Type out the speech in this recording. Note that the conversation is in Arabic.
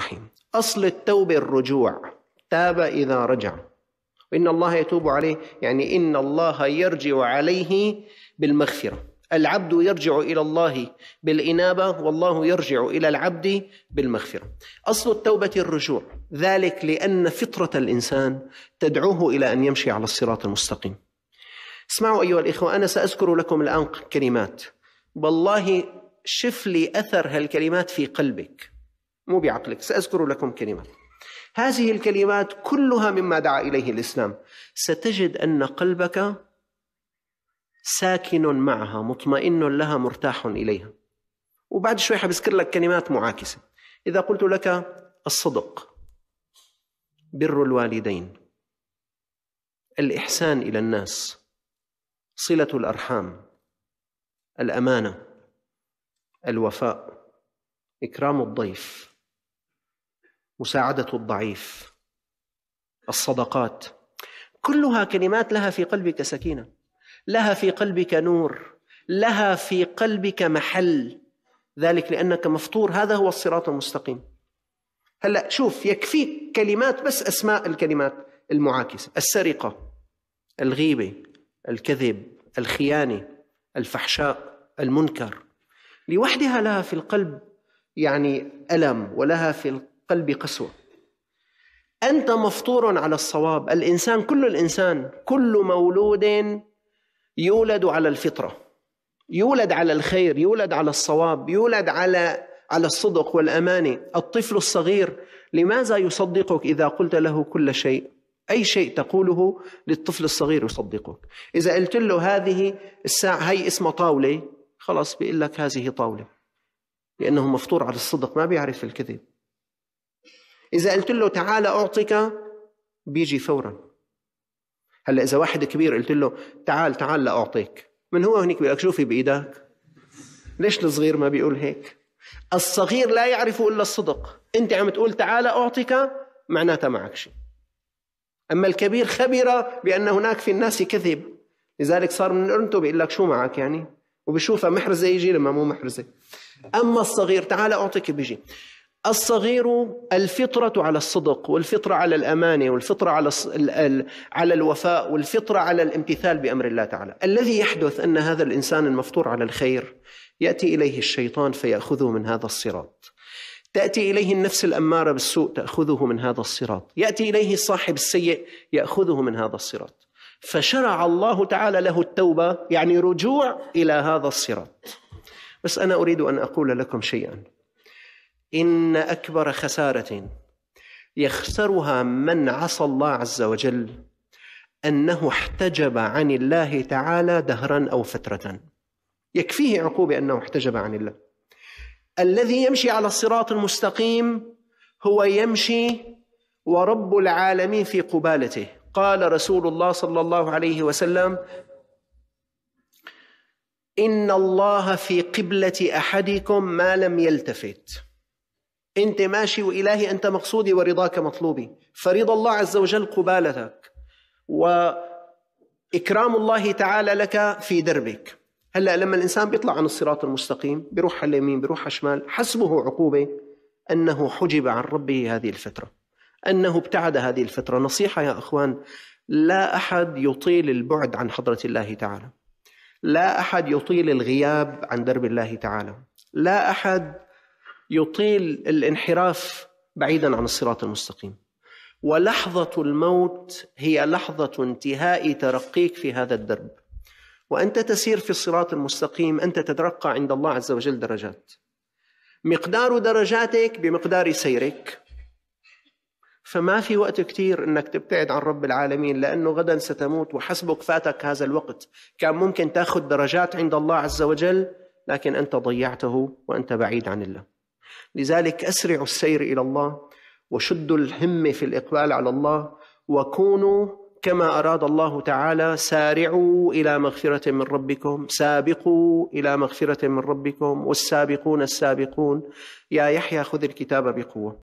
الرحيم أصل التوبة الرجوع تاب إذا رجع وإن الله يتوب عليه يعني إن الله يرجع عليه بالمغفرة العبد يرجع إلى الله بالإنابة والله يرجع إلى العبد بالمغفرة أصل التوبة الرجوع ذلك لأن فطرة الإنسان تدعوه إلى أن يمشي على الصراط المستقيم اسمعوا أيها الإخوة أنا سأذكر لكم الآن كلمات والله شف لي أثر هالكلمات في قلبك مو بعقلك سأذكر لكم كلمات هذه الكلمات كلها مما دعا إليه الإسلام ستجد أن قلبك ساكن معها مطمئن لها مرتاح إليها وبعد شوي حبذكر لك كلمات معاكسة إذا قلت لك الصدق بر الوالدين الإحسان إلى الناس صلة الأرحام الأمانة الوفاء إكرام الضيف مساعدة الضعيف الصدقات كلها كلمات لها في قلبك سكينة لها في قلبك نور لها في قلبك محل ذلك لأنك مفطور هذا هو الصراط المستقيم هلا شوف يكفيك كلمات بس أسماء الكلمات المعاكسة السرقة الغيبة الكذب الخيانة الفحشاء المنكر لوحدها لها في القلب يعني ألم ولها في قلبي قسوة أنت مفطور على الصواب الإنسان كل الإنسان كل مولود يولد على الفطرة يولد على الخير يولد على الصواب يولد على على الصدق والأمانة الطفل الصغير لماذا يصدقك إذا قلت له كل شيء أي شيء تقوله للطفل الصغير يصدقك إذا قلت له هذه الساعة هي اسمها طاولة خلاص بيقول لك هذه طاولة لأنه مفطور على الصدق ما بيعرف الكذب إذا قلت له تعال أعطيك بيجي فورا هلا إذا واحد كبير قلت له تعال تعال لأعطيك من هو هنيك بيقول لك شوفي بإيدك ليش الصغير ما بيقول هيك الصغير لا يعرف إلا الصدق أنت عم تقول تعال أعطيك معناتها معك شيء أما الكبير خبر بأن هناك في الناس كذب لذلك صار من قرنته بيقول لك شو معك يعني وبشوفها محرزة يجي لما مو محرزة أما الصغير تعال أعطيك بيجي الصغير الفطرة على الصدق والفطرة على الأمانة والفطرة على على الوفاء والفطرة على الامتثال بأمر الله تعالى الذي يحدث أن هذا الإنسان المفطور على الخير يأتي إليه الشيطان فيأخذه من هذا الصراط تأتي إليه النفس الأمارة بالسوء تأخذه من هذا الصراط يأتي إليه صاحب السيء يأخذه من هذا الصراط فشرع الله تعالى له التوبة يعني رجوع إلى هذا الصراط بس أنا أريد أن أقول لكم شيئا إن أكبر خسارة يخسرها من عصى الله عز وجل أنه احتجب عن الله تعالى دهرا أو فترة يكفيه عقوبة أنه احتجب عن الله الذي يمشي على الصراط المستقيم هو يمشي ورب العالمين في قبالته قال رسول الله صلى الله عليه وسلم ان الله في قبله احدكم ما لم يلتفت أنت ماشي وإلهي أنت مقصودي ورضاك مطلوبي فرضا الله عز وجل قبالتك وإكرام الله تعالى لك في دربك هلأ لما الإنسان بيطلع عن الصراط المستقيم بيروح على اليمين بيروح على الشمال حسبه عقوبة أنه حجب عن ربه هذه الفترة أنه ابتعد هذه الفترة نصيحة يا أخوان لا أحد يطيل البعد عن حضرة الله تعالى لا أحد يطيل الغياب عن درب الله تعالى لا أحد يطيل الانحراف بعيدا عن الصراط المستقيم ولحظه الموت هي لحظه انتهاء ترقيك في هذا الدرب وانت تسير في الصراط المستقيم انت تترقى عند الله عز وجل درجات مقدار درجاتك بمقدار سيرك فما في وقت كثير انك تبتعد عن رب العالمين لانه غدا ستموت وحسبك فاتك هذا الوقت كان ممكن تاخذ درجات عند الله عز وجل لكن انت ضيعته وانت بعيد عن الله لذلك اسرعوا السير الى الله وشدوا الهمه في الاقبال على الله وكونوا كما اراد الله تعالى سارعوا الى مغفره من ربكم سابقوا الى مغفره من ربكم والسابقون السابقون يا يحيى خذ الكتاب بقوه